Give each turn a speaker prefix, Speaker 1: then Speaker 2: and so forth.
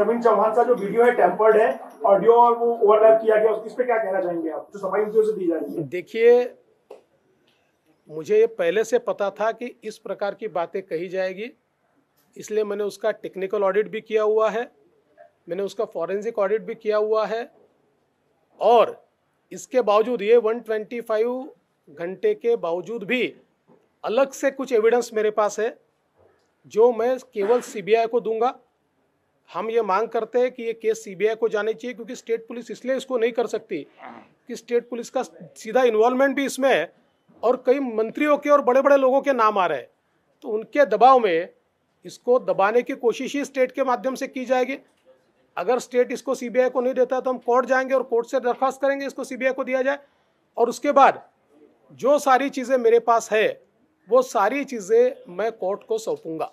Speaker 1: प्रवीण चौहान सा जो वीडियो है टेम्पर्ड है ऑडियो और वो ओवरलैप किया गया उस पर क्या कहना चाहेंगे आप
Speaker 2: जो सफाई उद्योग से दी जा रही है देखिए मुझे ये पहले से पता था कि इस प्रकार की बातें कही जाएगी इसलिए मैंने उसका टेक्निकल ऑडिट भी किया हुआ है मैंने उसका फॉरेंसिक ऑडिट भी किया हुआ है और इसके बावजूद ये 125 घंटे के बावजूद भी अलग से कुछ एविडेंस मेरे पास है जो मैं केवल सीबीआई को दूंगा हम ये मांग करते हैं कि ये केस सीबीआई को जाने चाहिए क्योंकि स्टेट पुलिस इसलिए इसको नहीं कर सकती कि स्टेट पुलिस का सीधा इन्वॉल्वमेंट भी इसमें है और कई मंत्रियों के और बड़े बड़े लोगों के नाम आ रहे हैं तो उनके दबाव में इसको दबाने की कोशिश ही स्टेट के माध्यम से की जाएगी अगर स्टेट इसको सीबीआई को नहीं देता तो हम कोर्ट जाएंगे और कोर्ट से दरख्वास्त करेंगे इसको सीबीआई को दिया जाए और उसके बाद जो सारी चीज़ें मेरे पास है वो सारी चीज़ें मैं कोर्ट को सौंपूंगा